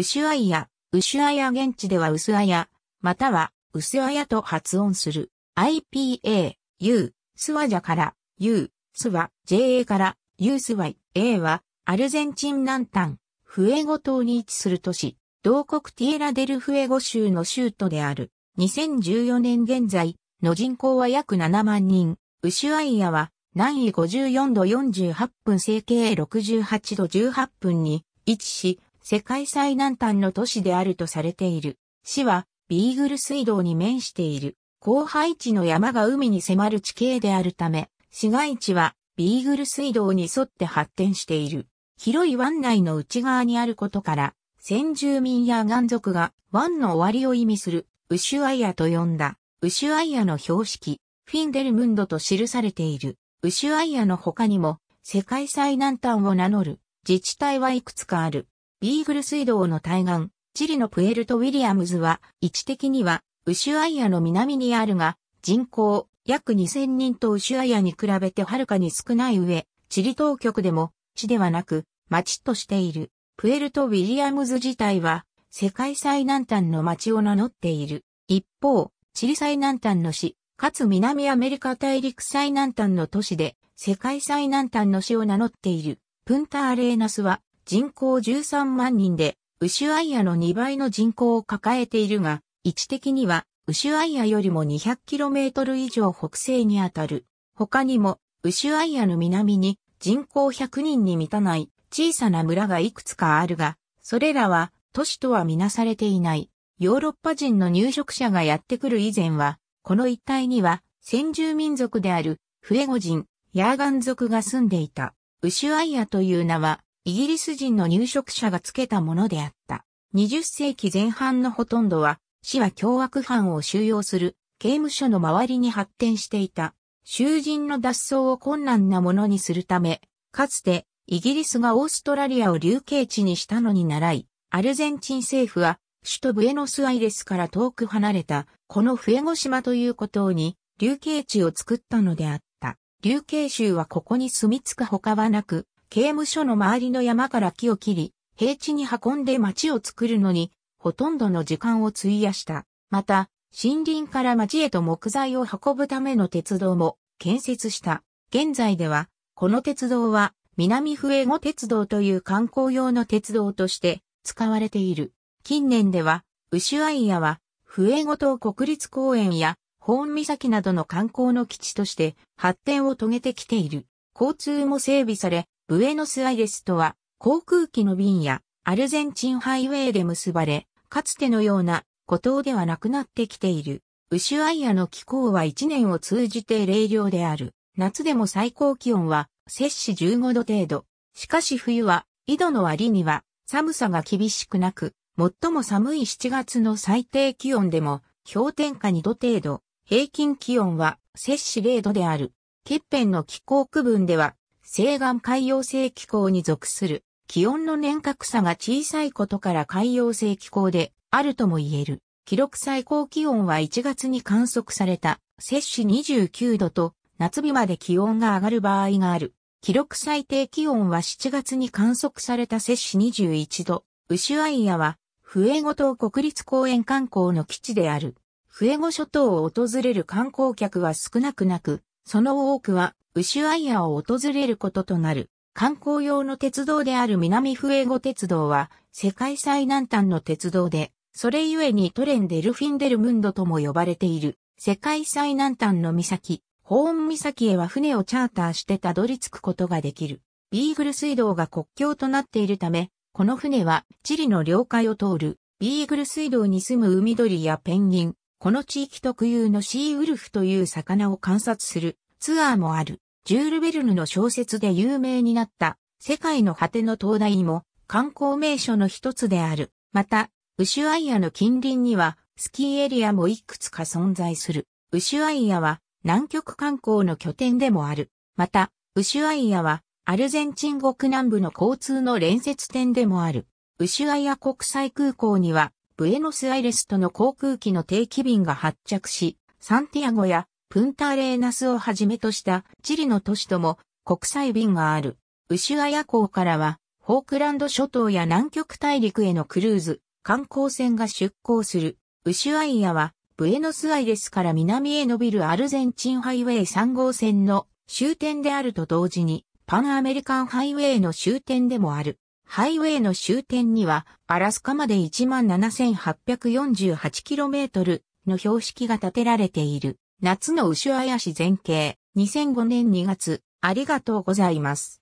ウシュアイア、ウシュアイア現地ではウスアヤ、またはウスアヤと発音する。IPA、U、スワジャから U、スワ、JA から U スワイ、A はアルゼンチン南端、フエゴ島に位置する都市、同国ティエラデルフエゴ州の州都である。2014年現在の人口は約7万人。ウシュアイアは南緯54度48分成形68度18分に位置し、世界最南端の都市であるとされている。市は、ビーグル水道に面している。広配置の山が海に迫る地形であるため、市街地はビーグル水道に沿って発展している。広い湾内の内側にあることから、先住民や岩族が湾の終わりを意味するウシュアイアと呼んだ、ウシュアイアの標識、フィンデルムンドと記されている。ウシュアイアの他にも、世界最南端を名乗る自治体はいくつかある。ビーグル水道の対岸、チリのプエルト・ウィリアムズは、位置的には、ウシュアイアの南にあるが、人口約2000人とウシュアイアに比べてはるかに少ない上、チリ当局でも、地ではなく、町としている。プエルト・ウィリアムズ自体は、世界最南端の町を名乗っている。一方、チリ最南端の市、かつ南アメリカ大陸最南端の都市で、世界最南端の市を名乗っている、プンタ・ーレーナスは、人口13万人で、ウシュアイアの2倍の人口を抱えているが、位置的には、ウシュアイアよりも 200km 以上北西にあたる。他にも、ウシュアイアの南に人口100人に満たない小さな村がいくつかあるが、それらは都市とはみなされていない。ヨーロッパ人の入植者がやってくる以前は、この一帯には先住民族であるフエゴ人、ヤーガン族が住んでいた。ウシュアイアという名はイギリス人の入植者がつけたものであった。20世紀前半のほとんどは、市は凶悪犯を収容する刑務所の周りに発展していた。囚人の脱走を困難なものにするため、かつてイギリスがオーストラリアを流刑地にしたのに習い、アルゼンチン政府は首都ブエノスアイレスから遠く離れたこのフエゴ島ということに流刑地を作ったのであった。流刑囚はここに住み着く他はなく、刑務所の周りの山から木を切り、平地に運んで町を作るのに、ほとんどの時間を費やした。また、森林から町へと木材を運ぶための鉄道も建設した。現在では、この鉄道は南笛後鉄道という観光用の鉄道として使われている。近年では、牛アイヤは、笛後島国立公園や、ホーン岬などの観光の基地として発展を遂げてきている。交通も整備され、ブエノスアイレスとは、航空機の便やアルゼンチンハイウェイで結ばれ、かつてのような孤島ではなくなってきている。ウシュアイアの気候は1年を通じて冷涼である。夏でも最高気温は摂氏15度程度。しかし冬は、緯度の割には寒さが厳しくなく、最も寒い7月の最低気温でも氷点下2度程度、平均気温は摂氏0度である。欠片の気候区分では西岸海洋性気候に属する。気温の年較差が小さいことから海洋性気候であるとも言える。記録最高気温は1月に観測された、摂氏29度と、夏日まで気温が上がる場合がある。記録最低気温は7月に観測された摂氏21度。ウシュアイアは、フエゴ島国立公園観光の基地である。フエゴ諸島を訪れる観光客は少なくなく、その多くはウシュアイアを訪れることとなる。観光用の鉄道である南フエゴ鉄道は世界最南端の鉄道で、それゆえにトレンデルフィンデルムンドとも呼ばれている世界最南端の岬、ホーン岬へは船をチャーターしてたどり着くことができる。ビーグル水道が国境となっているため、この船はチリの領海を通るビーグル水道に住む海鳥やペンギン、この地域特有のシーウルフという魚を観察するツアーもある、ジュール・ベルヌの小説で有名になった、世界の果ての灯台も観光名所の一つである。また、ウシュアイアの近隣には、スキーエリアもいくつか存在する。ウシュアイアは、南極観光の拠点でもある。また、ウシュアイアは、アルゼンチン国南部の交通の連接点でもある。ウシュアイア国際空港には、ブエノスアイレスとの航空機の定期便が発着し、サンティアゴやプンターレーナスをはじめとしたチリの都市とも国際便がある。ウシュアヤ港からは、フォークランド諸島や南極大陸へのクルーズ、観光船が出港する。ウシュアイアは、ブエノスアイレスから南へ伸びるアルゼンチンハイウェイ3号線の終点であると同時に、パンアメリカンハイウェイの終点でもある。ハイウェイの終点には、アラスカまで 17,848km の標識が建てられている。夏の牛あやし前景、2005年2月、ありがとうございます。